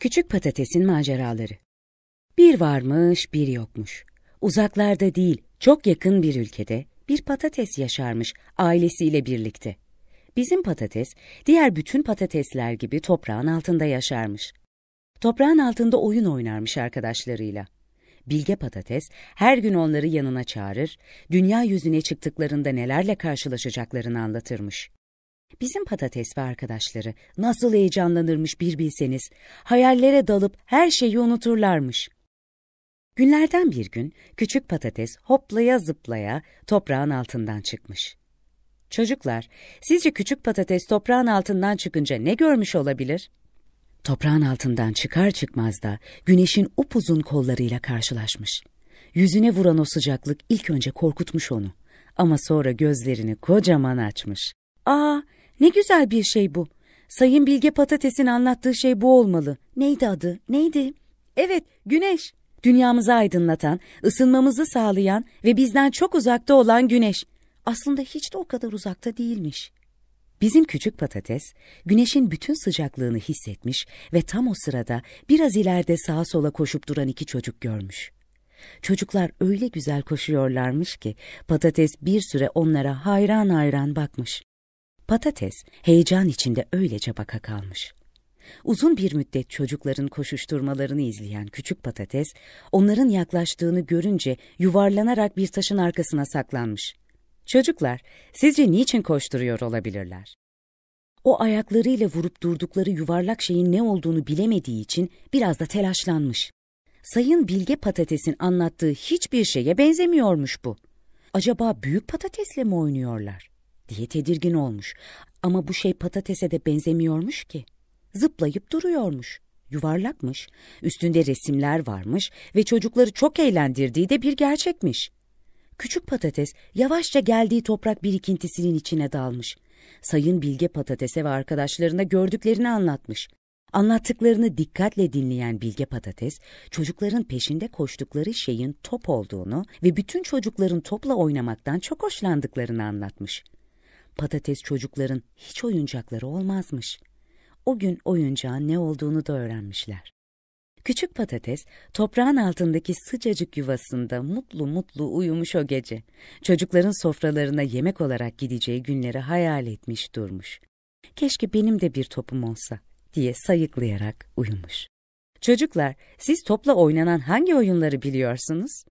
Küçük Patates'in Maceraları Bir varmış, bir yokmuş. Uzaklarda değil, çok yakın bir ülkede bir patates yaşarmış ailesiyle birlikte. Bizim patates, diğer bütün patatesler gibi toprağın altında yaşarmış. Toprağın altında oyun oynarmış arkadaşlarıyla. Bilge Patates her gün onları yanına çağırır, dünya yüzüne çıktıklarında nelerle karşılaşacaklarını anlatırmış. Bizim patates ve arkadaşları nasıl heyecanlanırmış bir bilseniz, hayallere dalıp her şeyi unuturlarmış. Günlerden bir gün küçük patates hoplaya zıplaya toprağın altından çıkmış. Çocuklar, sizce küçük patates toprağın altından çıkınca ne görmüş olabilir? Toprağın altından çıkar çıkmaz da güneşin upuzun kollarıyla karşılaşmış. Yüzüne vuran o sıcaklık ilk önce korkutmuş onu ama sonra gözlerini kocaman açmış. Aa ne güzel bir şey bu. Sayın Bilge Patates'in anlattığı şey bu olmalı. Neydi adı? Neydi? Evet, güneş. Dünyamızı aydınlatan, ısınmamızı sağlayan ve bizden çok uzakta olan güneş. Aslında hiç de o kadar uzakta değilmiş. Bizim küçük patates, güneşin bütün sıcaklığını hissetmiş ve tam o sırada biraz ileride sağa sola koşup duran iki çocuk görmüş. Çocuklar öyle güzel koşuyorlarmış ki patates bir süre onlara hayran hayran bakmış. Patates heyecan içinde öylece baka kalmış. Uzun bir müddet çocukların koşuşturmalarını izleyen küçük patates, onların yaklaştığını görünce yuvarlanarak bir taşın arkasına saklanmış. Çocuklar, sizce niçin koşturuyor olabilirler? O ayaklarıyla vurup durdukları yuvarlak şeyin ne olduğunu bilemediği için biraz da telaşlanmış. Sayın Bilge Patates'in anlattığı hiçbir şeye benzemiyormuş bu. Acaba büyük patatesle mi oynuyorlar? diye tedirgin olmuş. Ama bu şey patatese de benzemiyormuş ki. Zıplayıp duruyormuş. Yuvarlakmış, üstünde resimler varmış ve çocukları çok eğlendirdiği de bir gerçekmiş. Küçük patates yavaşça geldiği toprak birikintisinin içine dalmış. Sayın Bilge patatese ve arkadaşlarına gördüklerini anlatmış. Anlattıklarını dikkatle dinleyen Bilge Patates, çocukların peşinde koştukları şeyin top olduğunu ve bütün çocukların topla oynamaktan çok hoşlandıklarını anlatmış. Patates çocukların hiç oyuncakları olmazmış. O gün oyuncağın ne olduğunu da öğrenmişler. Küçük patates toprağın altındaki sıcacık yuvasında mutlu mutlu uyumuş o gece. Çocukların sofralarına yemek olarak gideceği günleri hayal etmiş durmuş. Keşke benim de bir topum olsa diye sayıklayarak uyumuş. Çocuklar, siz topla oynanan hangi oyunları biliyorsunuz?